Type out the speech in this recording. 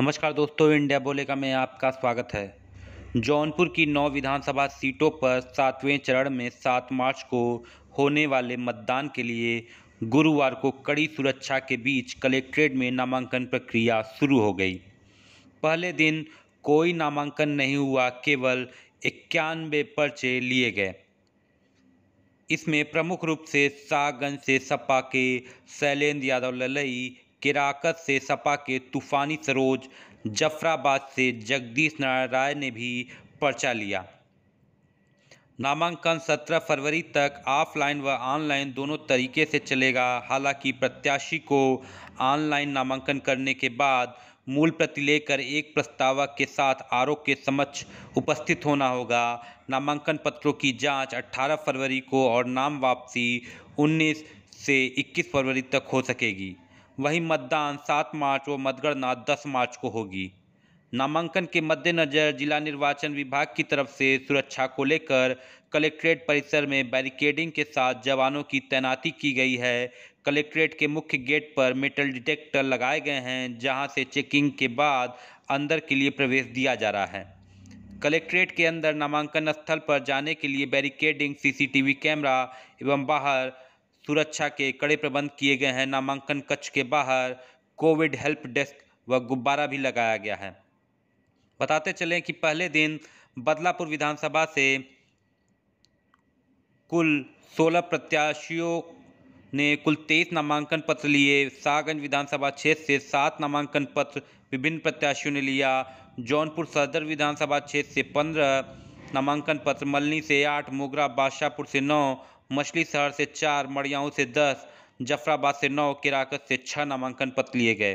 नमस्कार दोस्तों इंडिया बोलेगा में आपका स्वागत है जौनपुर की नौ विधानसभा सीटों पर सातवें चरण में सात मार्च को होने वाले मतदान के लिए गुरुवार को कड़ी सुरक्षा के बीच कलेक्ट्रेट में नामांकन प्रक्रिया शुरू हो गई पहले दिन कोई नामांकन नहीं हुआ केवल इक्यानवे पर्चे लिए गए इसमें प्रमुख रूप से सागंज से सपा के शैलेंद्र यादव ललई किराकत से सपा के तूफानी सरोज जफराबाद से जगदीश नारायण राय ने भी पर्चा लिया नामांकन 17 फरवरी तक ऑफलाइन व ऑनलाइन दोनों तरीके से चलेगा हालांकि प्रत्याशी को ऑनलाइन नामांकन करने के बाद मूल प्रति लेकर एक प्रस्तावक के साथ आरोप के समक्ष उपस्थित होना होगा नामांकन पत्रों की जांच 18 फरवरी को और नाम वापसी 19 से 21 फरवरी तक हो सकेगी वहीं मतदान 7 मार्च व मतगणना 10 मार्च को होगी नामांकन के मद्देनज़र जिला निर्वाचन विभाग की तरफ से सुरक्षा को लेकर कलेक्ट्रेट परिसर में बैरिकेडिंग के साथ जवानों की तैनाती की गई है कलेक्ट्रेट के मुख्य गेट पर मेटल डिटेक्टर लगाए गए हैं जहां से चेकिंग के बाद अंदर के लिए प्रवेश दिया जा रहा है कलेक्ट्रेट के अंदर नामांकन स्थल पर जाने के लिए बैरिकेडिंग सी कैमरा एवं बाहर सुरक्षा के कड़े प्रबंध किए गए हैं नामांकन कक्ष के बाहर कोविड हेल्प डेस्क व गुब्बारा भी लगाया गया है बताते चलें कि पहले दिन बदलापुर विधानसभा से कुल सोलह प्रत्याशियों ने कुल तेईस नामांकन पत्र लिए शाहगंज विधानसभा क्षेत्र से सात नामांकन पत्र विभिन्न प्रत्याशियों ने लिया जौनपुर सदर विधानसभा क्षेत्र से पंद्रह नामांकन पत्र मलनी से आठ मोगरा बादशाहपुर से नौ मछली शहर से चार मड़ियाओं से दस जफराबाद से नौ किराकत से छः नामांकन पत्र लिए गए